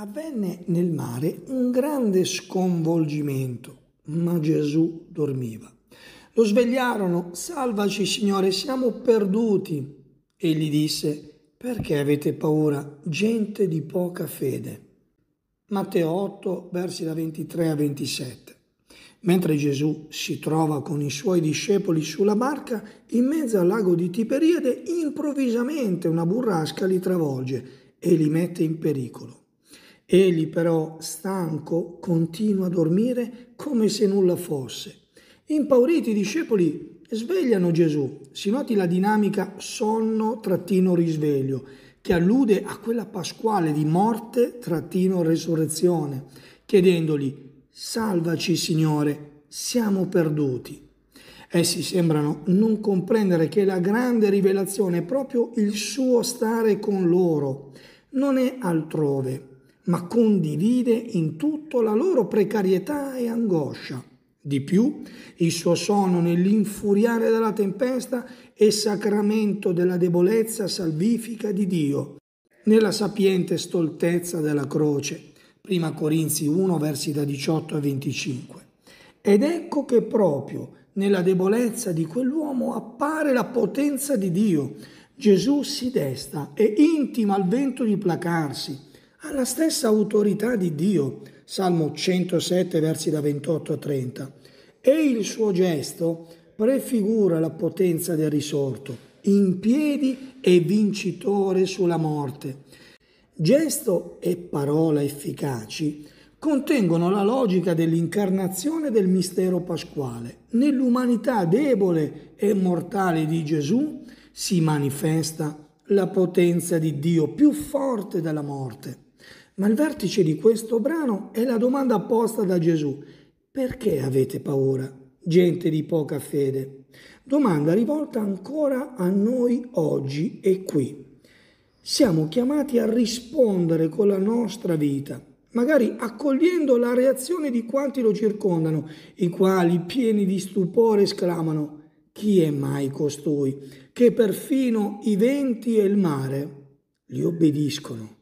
Avvenne nel mare un grande sconvolgimento, ma Gesù dormiva. Lo svegliarono, salvaci Signore, siamo perduti. Egli disse, perché avete paura, gente di poca fede? Matteo 8, versi da 23 a 27. Mentre Gesù si trova con i suoi discepoli sulla barca, in mezzo al lago di Tiberiade, improvvisamente una burrasca li travolge e li mette in pericolo. Egli però, stanco, continua a dormire come se nulla fosse. Impauriti i discepoli svegliano Gesù. Si noti la dinamica sonno-risveglio, che allude a quella pasquale di morte-resurrezione, chiedendogli, salvaci Signore, siamo perduti. Essi sembrano non comprendere che la grande rivelazione è proprio il suo stare con loro, non è altrove ma condivide in tutto la loro precarietà e angoscia. Di più, il suo sono nell'infuriare della tempesta è sacramento della debolezza salvifica di Dio, nella sapiente stoltezza della croce. 1 Corinzi 1, versi da 18 a 25. Ed ecco che proprio nella debolezza di quell'uomo appare la potenza di Dio. Gesù si desta e intima al vento di placarsi alla stessa autorità di Dio, Salmo 107 versi da 28 a 30, e il suo gesto prefigura la potenza del risorto, in piedi e vincitore sulla morte. Gesto e parola efficaci contengono la logica dell'incarnazione del mistero pasquale. Nell'umanità debole e mortale di Gesù si manifesta la potenza di Dio più forte della morte. Ma il vertice di questo brano è la domanda posta da Gesù. Perché avete paura, gente di poca fede? Domanda rivolta ancora a noi oggi e qui. Siamo chiamati a rispondere con la nostra vita magari accogliendo la reazione di quanti lo circondano, i quali, pieni di stupore, esclamano, chi è mai costui, che perfino i venti e il mare li obbediscono?